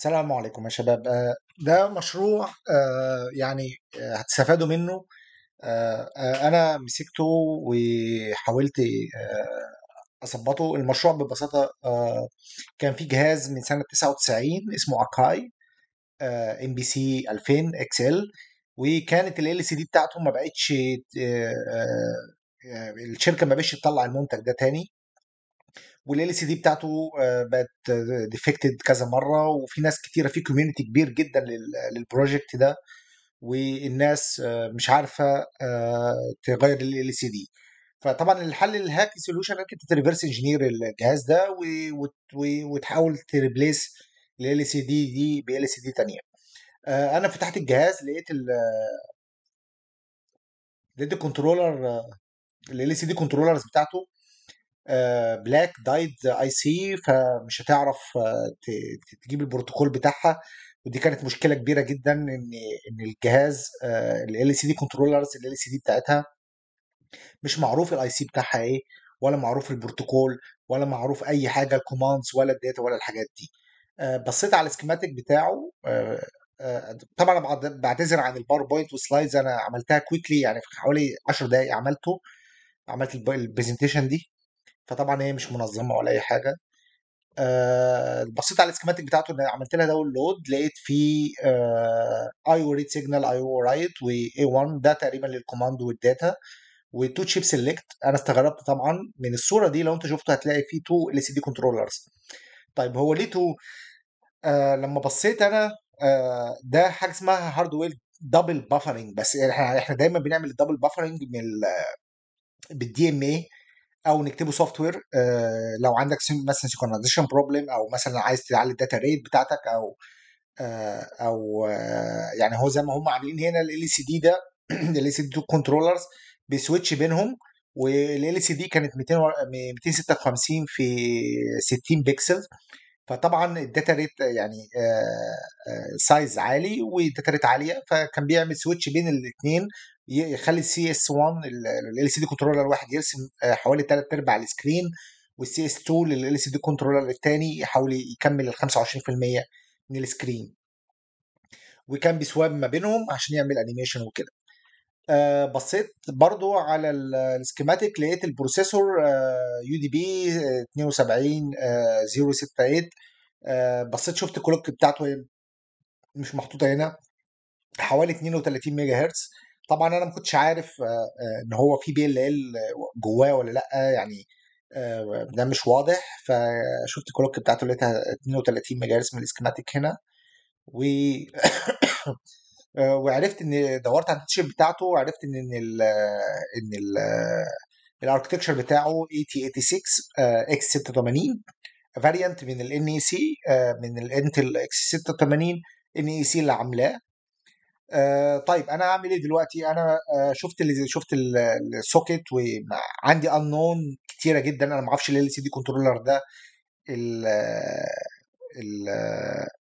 السلام عليكم يا شباب آه، ده مشروع آه، يعني آه، هتستفادوا منه انا مسكته وحاولت اظبطه المشروع ببساطه كان في جهاز من سنه 99 اسمه اكاي ام بي سي 2000 اكس ال وكانت ال سي دي بتاعته ما بقتش الشركه ما بقتش تطلع المنتج ده تاني والال سي دي بتاعته آه، بقت ديفكتد كذا مره وفي ناس كتيره في كوميونتي كبير جدا للبروجكت ده والناس آه، مش عارفه آه، تغير ال سي دي فطبعا الحل الهاك سوليوشن انك انت تريفرس انجينير الجهاز ده وتحاول تريبليس ال سي دي دي ب ال سي دي ثانيه انا فتحت الجهاز لقيت ال لقيت الكنترولر ال سي دي كنترولرز بتاعته بلاك دايد اي سي فمش هتعرف آه، تجيب البروتوكول بتاعها ودي كانت مشكله كبيره جدا ان ان الجهاز آه، ال سي دي كنترولرز ال سي دي بتاعتها مش معروف الاي سي بتاعها ايه ولا معروف البروتوكول ولا معروف اي حاجه الكوماندز ولا الداتا ولا الحاجات دي آه، بصيت على السكيماتيك بتاعه طبعا بعتذر عن الباوربوينت وسلايدز انا عملتها كويكلي يعني في حوالي 10 دقائق عملته عملت البرزنتيشن دي فطبعا هي مش منظمه ولا اي حاجه أه بصيت على السكيماتيك بتاعته ان عملت لها داونلود لقيت في اي او ريد سيجنال اي او رايت و اي 1 ده تقريبا للكوماند والداتا وتو تشيب سيلكت انا استغربت طبعا من الصوره دي لو انت شفته هتلاقي في تو ال سي دي كنترولرز طيب هو ليه تو آه لما بصيت انا آه ده حاجه اسمها هاردوير دبل بافرنج بس احنا احنا دايما بنعمل الدبل بافرنج من بالدي ام اي او نكتبه سوفت وير آه، لو عندك مثلا سيكونايزيشن بروبلم او مثلا عايز تعلي الداتا ريت بتاعتك او آه، او آه، يعني هو زي ما هم عاملين هنا ال سي دي ده ال سي دي كنترولرز بيسويتش بينهم والال سي دي كانت 256 في 60 بيكسل فطبعا الداتا ريت يعني سايز عالي والداتا ريت عاليه فكان بيعمل سويتش بين الاثنين يخلي السي اس 1 ال سي دي كنترولر الواحد يرسم آه، حوالي ثلاث ارباع السكرين والسي اس 2 لل سي دي كنترولر الثاني يحاول يكمل ال 25% من السكرين وكان بيسواب ما بينهم عشان يعمل انيميشن وكده آه، بصيت برضو على السكيماتيك لقيت البروسيسور يو دي بي 72 068 بصيت شفت الكلوك بتاعته مش محطوطه هنا حوالي 32 ميجا هرتز طبعا انا ما كنتش عارف آه، آه، ان هو في بي ال ال جواه ولا لا يعني آه، ده مش واضح فشفت الكلوك بتاعته لقيتها 32 ميجا هرتز من الاسكيماتيك هنا و وعرفت ان دورت على التشيب بتاعته وعرفت ان ان ال ان ال الاركتكشر بتاعه 8086 86 اكس 86 فاريانت من ال سي من الانتل اكس 86 ان اي سي اللي عاملاه آه طيب انا اعمل ايه دلوقتي انا آه شفت اللي شفت السوكت وعندي انون كتيره جدا انا ما اعرفش ال سي دي كنترولر ده الـ الـ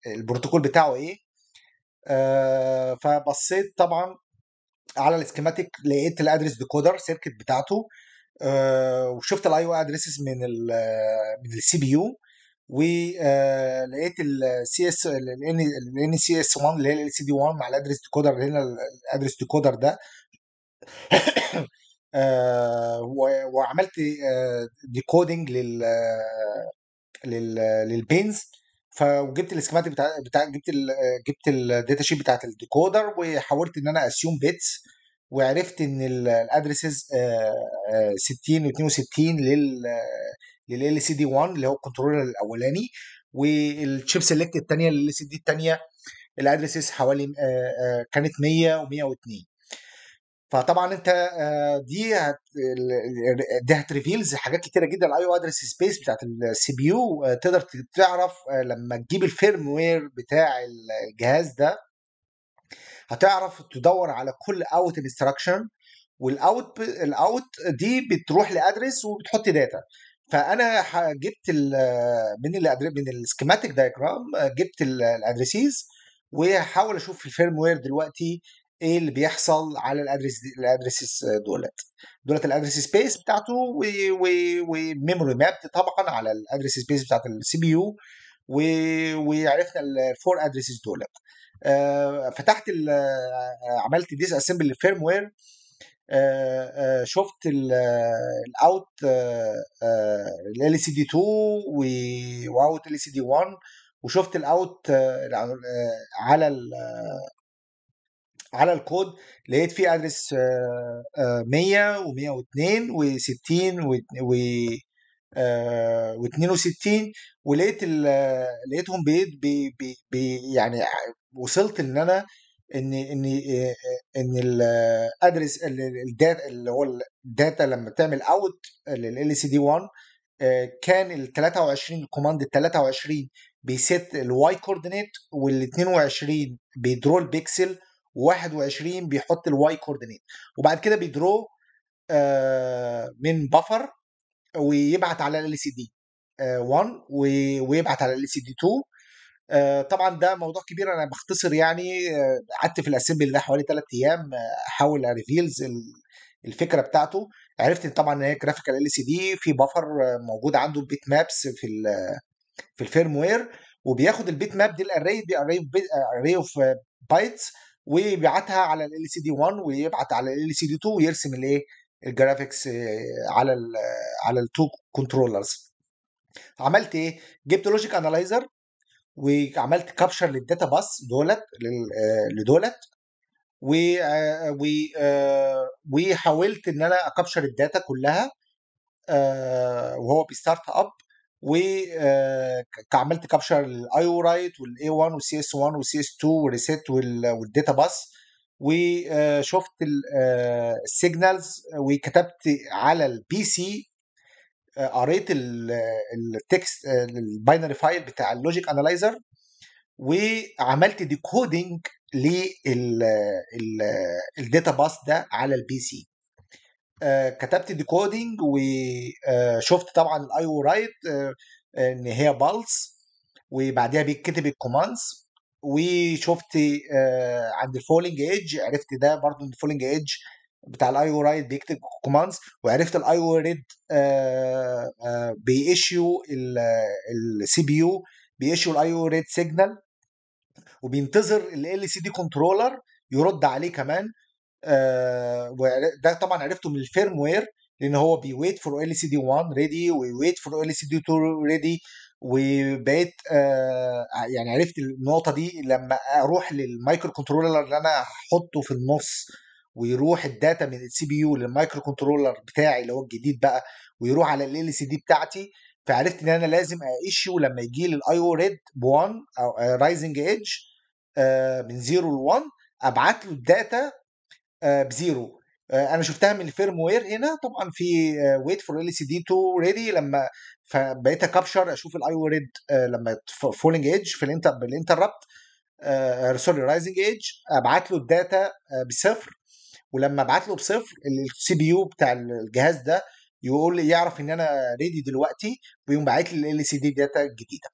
البروتوكول بتاعه ايه آه فبصيت طبعا على السكيماتيك لقيت الادرس ديكودر سيركت بتاعته آه وشفت الاي او ادريسز من الـ من السي بي يو ولقيت آه، السي اس الان سي اس 1 اللي هي ال سي دي 1 مع الادرس ديكودر هنا الادرس ديكودر ده آه، وعملت ديكودنج آه، لل لل للبينز فجبت السكيماتيك بتاع, بتاع جبت الـ جبت الداتا شيت بتاعت الديكودر وحاولت ان انا اسيوم بيتس وعرفت ان الادرسز 60 و62 لل لل سي دي 1 اللي هو الكنترولر الاولاني والشيب سيلكت الثانيه لل سي دي الثانيه الأدريسز حوالي آه، آه، كانت 100 و102 فطبعا انت آه، دي هت دي هتريفيلز حاجات كتيره جدا الاي او ادرس سبيس بتاعت السي بي يو تقدر تعرف لما تجيب الفيرم وير بتاع الجهاز ده هتعرف تدور على كل اوت انستراكشن والاوت الاوت دي بتروح لادرس وبتحط داتا فانا جبت من من السكيماتيك دايجرام جبت الادريسيز وهحاول اشوف في الفيرم وير دلوقتي ايه اللي بيحصل على الادرس الادريسز دولت دولت الادرس سبيس بتاعته وميموري ماب طبعا على الادرس سبيس بتاعت السي بي يو وعرفنا الفور ادريسز دولت آه، فتحت عملت ديس اسمبل للفيرم وير آه، آه، شفت الاوت ال سي دي 2 واوت ال سي دي 1 وشفت الاوت آه، على ال على الكود لقيت فيه ادرس 100 و102 و60 و و62 ولقيت لقيتهم بي بي بي يعني وصلت ان انا ان ان إيه، ان الادرس الداتا اللي هو الداتا لما بتعمل اوت لل سي دي 1 كان ال 23 الكوماند ال 23 بيست الواي كوردينيت وال 22 بيدرو البيكسل 21 بيحط الواي كوردينيت وبعد كده بيدرو آه، من بفر ويبعت على ال سي دي 1 ويبعت على ال سي دي 2 آه، طبعا ده موضوع كبير انا بختصر يعني آه، قعدت في الاسمبل ده حوالي ثلاث ايام آه، احاول ريفيلز الفكره بتاعته عرفت طبعا ان هي جرافيكال ال سي دي في بفر موجود عنده بيت مابس في في الفيرم وير وبياخد البيت ماب دي الاري دي اري اري اوف بايتس ويبعتها على ال سي دي 1 ويبعت على ال سي دي 2 ويرسم الايه الجرافيكس على ال على التو كنترولرز عملت ايه؟ جبت لوجيك انالايزر وعملت كابشر للداتا باس دولت آه، لدولت و آه، آه، وحاولت ان انا اكابشر الداتا كلها وهو بيستارت اب وعملت كابشر للايو رايت والاي 1 والسي اس 1 والسي اس 2 والريسيت والداتا باس وشفت السيجنالز وكتبت على البي سي آه، قريت التكست آه، الباينري فايل بتاع اللوجيك انالايزر وعملت ديكودنج للداتا باس ده على البي سي آه، كتبت ديكودنج وشفت طبعا الاي او رايت ان هي بالس وبعديها بيتكتب الكوماندز وشفت عند الفولينج ايدج عرفت ده برضو ان الفولينج ايدج بتاع الاي او رايت بيكتب كوماندز وعرفت الاي او ريد بيشيو السي بي يو بيشيو الاي او ريد سيجنال وبينتظر ال سي دي كنترولر يرد عليه كمان آه، ده طبعا عرفته من الفيرم وير لان هو بيويت فور ال سي دي 1 ريدي ويويت فور ال سي دي 2 ريدي وبقيت آه، يعني عرفت النقطه دي لما اروح للمايكرو كنترولر اللي انا هحطه في النص ويروح الداتا من السي بي يو للمايكرو كنترولر بتاعي اللي هو الجديد بقى ويروح على ال سي دي بتاعتي فعرفت ان انا لازم ايشيو لما يجي لي الاي او ريد ب 1 او رايزنج ايدج من 0 ل 1 ابعت له الداتا آه، ب0 آه، انا شفتها من الفيرم وير هنا طبعا في ويت فور ال سي دي 2 ريدي لما فبقيت اكابشر اشوف الاي او ريد لما فولينج ايدج في الانتر بالانتربت سوري رايزنج ايدج ابعت له الداتا آه، بصفر ولما ابعت له بصفر السي بي يو بتاع الجهاز ده يقول لي يعرف ان انا ريدي دلوقتي ويقوم باعت لي ال سي دي داتا الجديده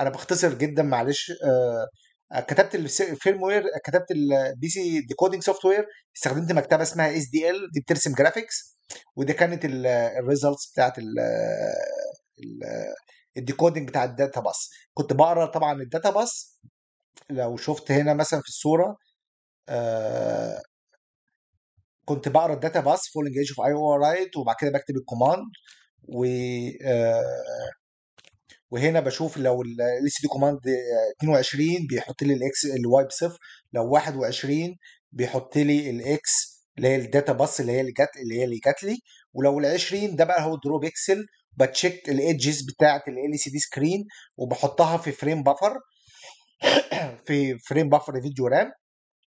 انا بختصر جدا معلش آه، آه، كتبت الفيرم وير كتبت البي سي ديكودنج سوفت وير استخدمت مكتبه اسمها اس دي ال دي بترسم جرافيكس ودي كانت الريزلتس بتاعت الديكودنج بتاع الداتا باس كنت بقرا طبعا الداتا باس لو شفت هنا مثلا في الصوره آه، كنت بقرا الداتا باس فول انجيج اوف اي او رايت وبعد كده بكتب الكوماند و آه، وهنا بشوف لو ال سي دي كوماند 22 بيحط لي الاكس الواي بصفر لو 21 بيحط لي الاكس اللي هي الداتا باس اللي هي اللي جت اللي هي اللي جت لي ولو ال 20 ده بقى هو درو بيكسل بتشيك الايدجز بتاعه ال سي دي سكرين وبحطها في فريم بافر في فريم بافر فيديو رام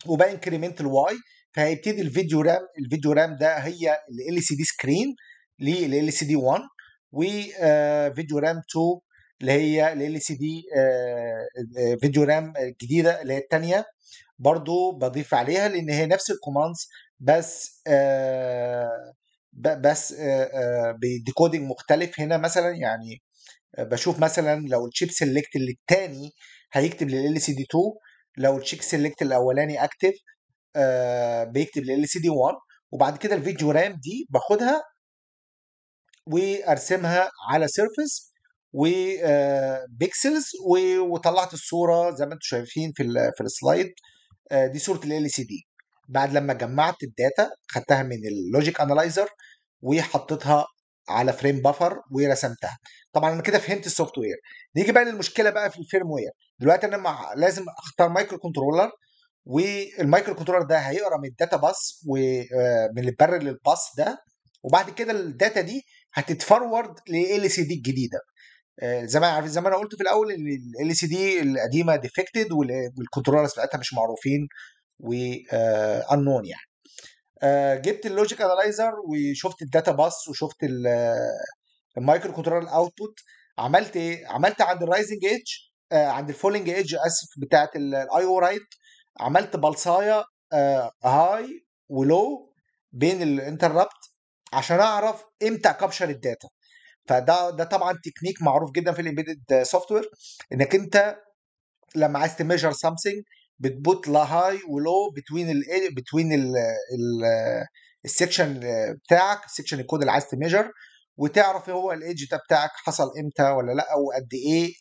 وبانكريمنت الواي فهيبتدي الفيديو رام الفيديو رام ده هي ال LCD دي سكرين لل LCD دي 1 وفيديو آه، رام 2 اللي هي ال LCD دي آه، آه، فيديو رام الجديده اللي هي الثانيه برضو بضيف عليها لان هي نفس الكوماندز بس بس بديكودنج مختلف هنا مثلا يعني بشوف مثلا لو الشيب سيلكت الثاني هيكتب لل LCD دي 2 لو الشيك سيلكت الاولاني اكتف آه، بيكتب ال سي دي 1 وبعد كده الفيديو رام دي باخدها وارسمها على سيرفيس وبيكسلز آه، وطلعت الصوره زي ما انتم شايفين في في السلايد آه، دي صوره ال سي دي بعد لما جمعت الداتا خدتها من اللوجيك انالايزر وحطيتها على فريم بافر ورسمتها طبعا انا كده فهمت السوفت وير نيجي بقى للمشكله بقى في الفيرموير دلوقتي انا مع لازم اختار مايكرو كنترولر والمايكرو كنترولر ده هيقرا من الداتا باس ومن آه، اللي الباس للباس ده وبعد كده الداتا دي هتتفورورد لل سي دي الجديده آه، زي ما عارف زي ما انا قلت في الاول ان ال سي دي القديمه ديفكتد والكنترولرز بتاعتها مش معروفين و انون آه، يعني جبت اللوجيك انالايزر وشفت الداتا باس وشفت المايكرو كنترولر الاوتبوت عملت ايه عملت عند الرايزنج ايدج عند الفولنج ايدج اسف بتاعت الاي او رايت عملت بلصايه آه، هاي ولو بين الانتربت عشان اعرف امتى اكابشر الداتا فده ده طبعا تكنيك معروف جدا في الامبيدد سوفت وير انك انت لما عايز تميجر سامثينج بتبوت لا هاي ولو بتوين ال بتوين ال السكشن بتاعك سكشن الكود اللي عايز تميجر وتعرف هو الايدج ده بتاعك حصل امتى ولا لا وقد ايه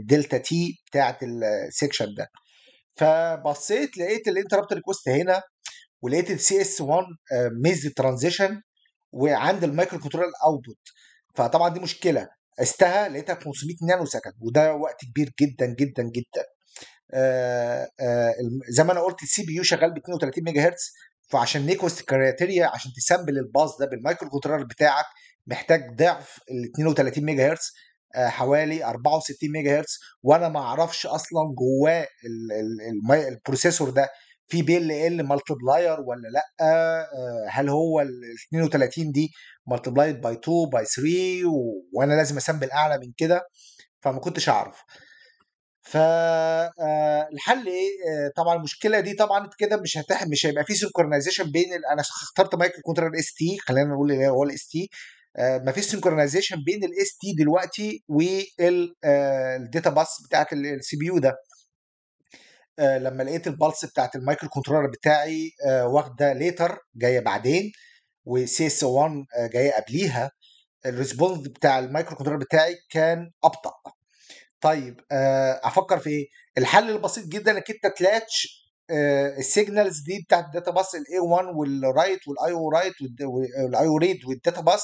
الدلتا تي بتاعت السكشن ده فبصيت لقيت الانتربت ريكوست هنا ولقيت السي اس 1 ميز ترانزيشن وعند المايكرو كنترول اوتبوت فطبعا دي مشكله قستها لقيتها 500 نانو سكند وده وقت كبير جدا جدا جدا آه، آه، زي ما انا قلت السي بي يو شغال ب 32 ميجا هرتز فعشان نيكوست كريتيريا عشان تسامبل الباص ده بالمايكرو كنترول بتاعك محتاج ضعف ال 32 ميجا هرتز آه، حوالي 64 ميجا هرتز وانا ما اعرفش اصلا جواه البروسيسور ده في بي ال ال مالتي بلاير ولا لا آه، هل هو ال 32 دي مالتي باي 2 باي 3 وانا لازم اسامبل اعلى من كده فما كنتش اعرف فالحل آه، ايه طبعا المشكله دي طبعا كده مش هتح... مش هيبقى في سنكرونايزيشن بين ال... انا اخترت مايكرو كنترول اس تي خلينا نقول اللي هو الاس تي ما فيش سنكرونايزيشن بين الاس تي دلوقتي والداتا آه، باس بتاعت السي بي يو ده آه، لما لقيت البلس بتاعت المايكرو كنترولر بتاعي آه، واخده ليتر جايه بعدين وسي اس 1 جايه قبليها الريسبونس بتاع المايكرو كنترولر بتاعي كان ابطا طيب افكر في ايه الحل البسيط جدا انك انت تلاتش السيجنالز دي بتاعت الداتا باس الاي 1 والرايت والاي او رايت والاي او ريد والداتا باس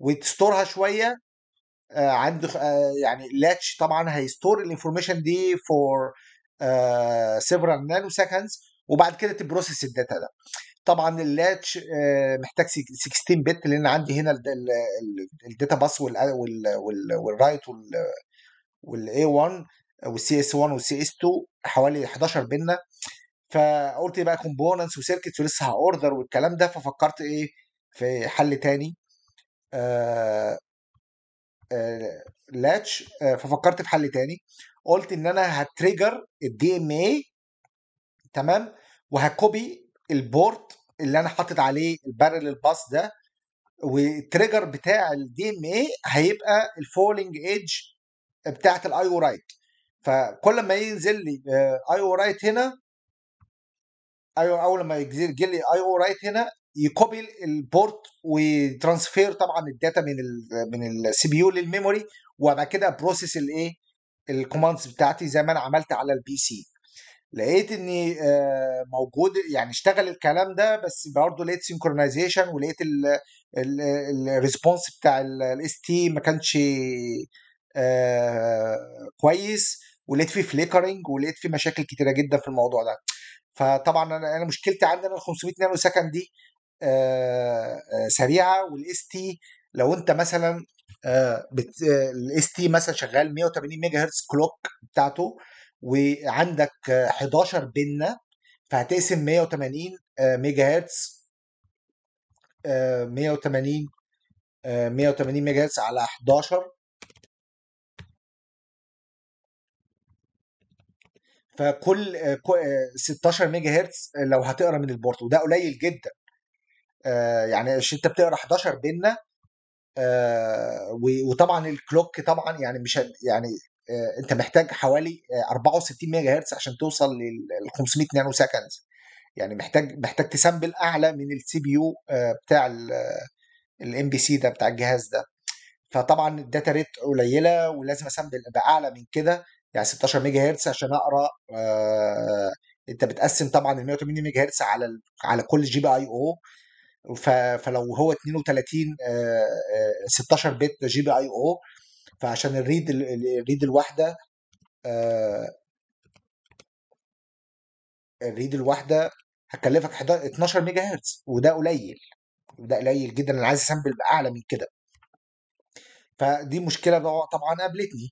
وتستورها شويه آه، عنده آه، يعني لاتش طبعا هيستور الانفورميشن دي فور سيفرال نانو سكندز وبعد كده تبروسس الداتا ده طبعا اللاتش آه، محتاج 16 بت لان عندي هنا الداتا باس والرايت والاي 1 والسي اس 1 والسي اس 2 حوالي 11 بنه فقلت بقى كومبوننتس وسيركتس ولسه هاوردر والكلام ده ففكرت ايه في حل تاني آه، آه، لاتش آه، ففكرت في حل تاني قلت ان انا هتريجر الدي ام اي تمام وهكوبي البورت اللي انا حاطط عليه البارل الباص ده والتريجر بتاع الدي ام اي هيبقى الفولنج ايدج بتاعه الاي او رايت فكل ما ينزل لي اي او رايت هنا ايوه اول ما يجي لي اي او رايت هنا يكوبي البورت وترانسفير طبعا الداتا من الـ من السي بي يو للميموري وبعد كده بروسيس الايه الكوماندز بتاعتي زي ما انا عملت على البي سي لقيت اني آه، موجود يعني اشتغل الكلام ده بس برضه لقيت سينكرونايزيشن ولقيت الريسبونس بتاع الاس تي ما كانش آه، كويس ولقيت فيه فليكرنج ولقيت فيه مشاكل كتيره جدا في الموضوع ده فطبعا انا مشكلتي عندي انا ال 500 نانو سكند دي آه، آه، سريعه والاس تي لو انت مثلا آه، الاس تي مثلا شغال 180 ميجا هرتز كلوك بتاعته وعندك 11 بنه فهتقسم 180 ميجا هرتز 180 180 ميجا هرتز على 11 فكل 16 ميجا هرتز لو هتقرا من البورت وده قليل جدا آه، يعني انت بتقرا 11 بينا آه، وطبعا الكلوك طبعا يعني مش يعني آه، انت محتاج حوالي 64 ميجا هرتز عشان توصل لل 500 نانو سكند يعني محتاج محتاج تسامبل اعلى من السي بي يو بتاع الام بي سي ده بتاع الجهاز ده فطبعا الداتا ريت قليله ولازم اسامبل باعلى من كده يعني 16 ميجا هرتز عشان اقرا انت بتقسم طبعا ال 180 ميجا هرتز على على كل جي بي اي او فلو هو 32 16 آه، آه، بت جي بي اي او فعشان الريد الريد الواحده آه، الريد الواحده هتكلفك 12 ميجا هرتز وده قليل ده قليل جدا انا عايز اسامبل باعلى من كده فدي مشكله طبعا قابلتني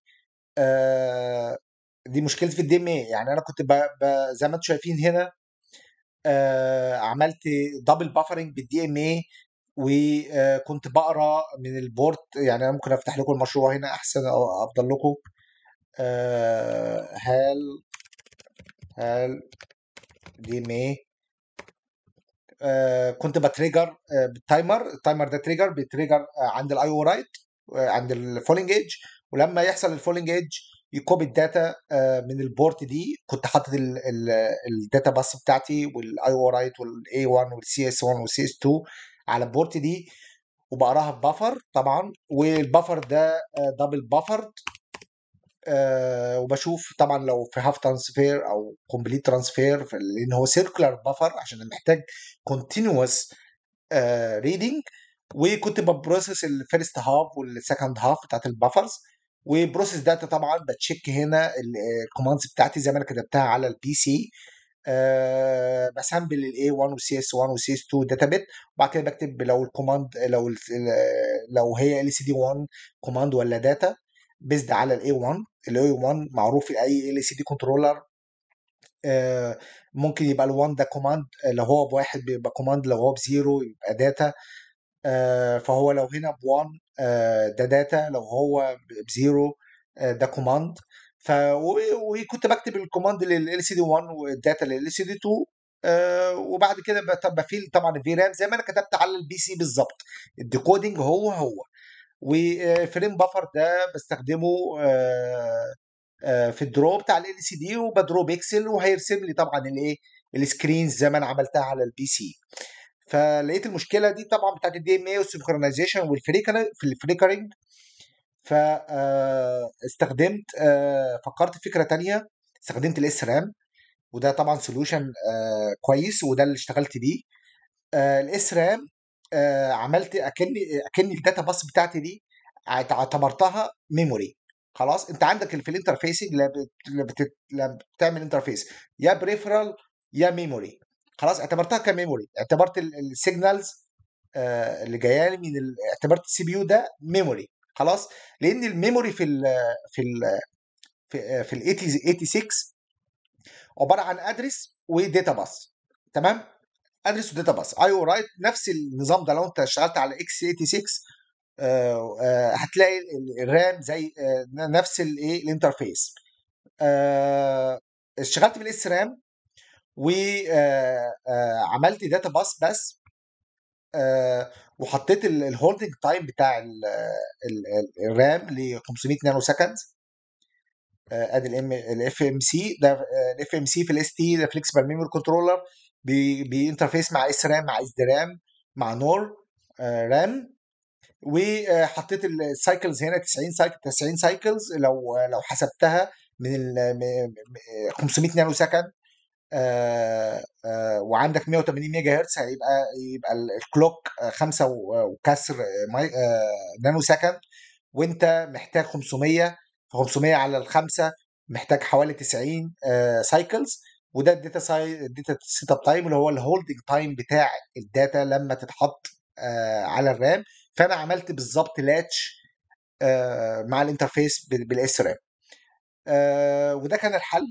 دي مشكله في الدي ام يعني انا كنت زي ما انتم شايفين هنا آه، عملت دبل بافرنج بالدي ام اي وكنت بقرا من البورد يعني انا ممكن افتح لكم المشروع هنا احسن او افضل لكم آه، هل هل دي ام اي كنت بتريجر بالتايمر التايمر ده تريجر بيتريجر عند الاي او رايت عند الفولينج ايدج ولما يحصل الفولينج ايدج يكوبي الداتا آه، من البورت دي كنت حاطط الداتا باس بتاعتي والاي او رايت والاي 1 والسي اس 1 والسي اس 2 على البورت دي وبقراها بفر طبعا والبفر ده دبل آه، بفر آه، وبشوف طبعا لو في هاف ترانسفير او كومبليت ترانسفير لان هو سيركلر بفر عشان محتاج كونتينوس ريدنج وكنت ببروسس الفيرست هاف والسكند هاف بتاعت البفرز وبروسيس داتا طبعا بتشيك هنا الكوماندز بتاعتي زي ما انا كتبتها على البي سي أه بسامبل الاي 1 والسي اس 1 والسي اس 2 داتا بت وبعد كده بكتب لو الكوماند لو لو هي ال سي دي 1 كوماند ولا داتا بيزد على الاي 1 الاي 1 معروف اي ال سي دي كنترولر ممكن يبقى ال1 ده كوماند لو هو بواحد بيبقى كوماند لو هو بزيرو يبقى داتا آه، فهو لو هنا ب1 آه، ده داتا لو هو ب0 آه، ده كوماند ف وكنت بكتب الكوماند لل سي دي 1 والداتا لل سي دي 2 وبعد كده بفيل طبعا الفي رام زي ما انا كتبت على البي سي بالظبط الديكودنج هو هو وفريم بفر ده بستخدمه في الدرو بتاع ال سي دي وبدرو بيكسل وهيرسم لي طبعا الايه السكرينز زي ما انا عملتها على البي سي فلقيت المشكله دي طبعا بتاعت الدي ام اي والسنكرونايزيشن والفليكرنج في الفريكرنج فاستخدمت فكرت في فكره تانية استخدمت الاس رام وده طبعا سولوشن آه، كويس وده اللي اشتغلت بيه آه، الاس آه، رام عملت اكني اكني الداتا باس بتاعتي دي اعتبرتها ميموري خلاص انت عندك في الانترفيسنج لما بتعمل انترفيس يا بريفرال يا ميموري خلاص اعتبرتها كميموري اعتبرت السيجنالز آه، اللي جايه لي من اعتبرت السي بي يو ده ميموري خلاص لان الميموري في الـ في الـ في, في ال 86 آه، عباره عن ادرس وداتا باس تمام ادرس وداتا باس اي او رايت نفس النظام ده لو انت اشتغلت على اكس آه، 86 هتلاقي الرام زي نفس الايه الانترفيس اشتغلت بالاس رام وعملت داتا باس بس آه، وحطيت الهولدنج تايم بتاع الرام ل 500 نانو سكند آه، ادي الام الاف ام سي ده الاف ام سي في الاس تي ده فليكسبل ميموري كنترولر بينترفيس مع اس رام مع اس دي رام مع نور رام آه، وحطيت السايكلز هنا 90 سايكل 90 سايكلز لو لو حسبتها من 500 نانو سكند آه، آه، وعندك 180 ميجا هرتز هيبقى يبقى الكلوك 5 آه، وكسر نانو سكند وانت محتاج 500 ف500 على الخمسه محتاج حوالي 90 سايكلز وده الداتا ساي الداتا سيت اب تايم اللي هو الهولدنج تايم بتاع الداتا لما تتحط على الرام فانا عملت بالظبط لاتش مع الانترفيس بالاس رام وده كان الحل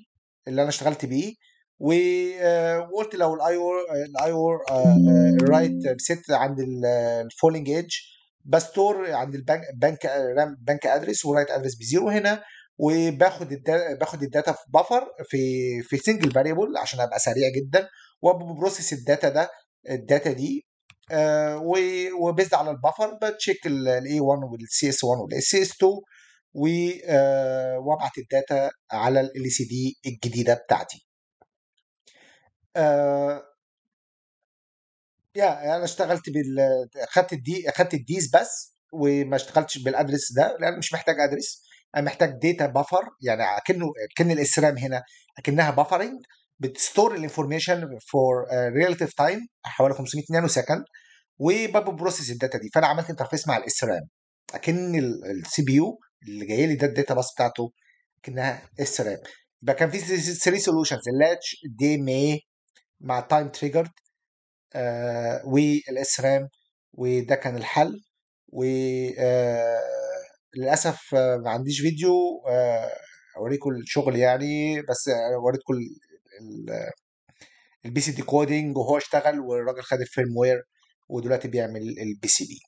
اللي انا اشتغلت بيه آه، وقلت لو الاي اور الاي اور رايت ست عند الفولينج ايدج بستور عند البنك بنك بنك ادرس ورايت ادرس بزيرو هنا وباخد باخد الداتا في بفر في في سنجل فاريبل عشان ابقى سريع جدا وببروسس الداتا ده الداتا دي آه، وبيزد على البفر بتشيك الاي 1 والسي اس 1 والاس اس 2 وابعت الداتا على ال سي دي الجديده بتاعتي آه يا يعني انا اشتغلت بال اخدت الدي اخدت الديز بس وما اشتغلتش بالادرس ده لان مش محتاج ادرس انا محتاج داتا بفر يعني اكنه اكن الاسرام هنا اكنها بفرنج بتستور الانفورميشن فور ريلاتيف تايم حوالي 500 نانو سكند وببروسيس الداتا دي فانا عملت انترفيس مع الاسرام اكن السي بي يو اللي جاي لي ده الداتا باس بتاعته اكنها اسرام يبقى كان في 3 سولوشنز اللاتش دي مي مع تايم تريجرد والاس رام وده كان الحل وللاسف آه، ما عنديش فيديو آه، اوريكم الشغل يعني بس اوريكم البي سي دي كودينج وهو اشتغل والراجل خد الفيرم وير ودلوقتي بيعمل البي سي بي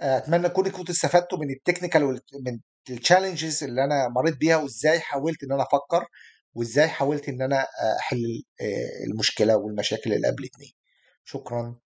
اتمنى تكونوا كنتوا استفدتوا من التكنيكال من التشالنجز اللي انا مريت بيها وازاي حاولت ان انا افكر وازاي حاولت ان انا احل آه، المشكله والمشاكل اللي قابلتني شكرا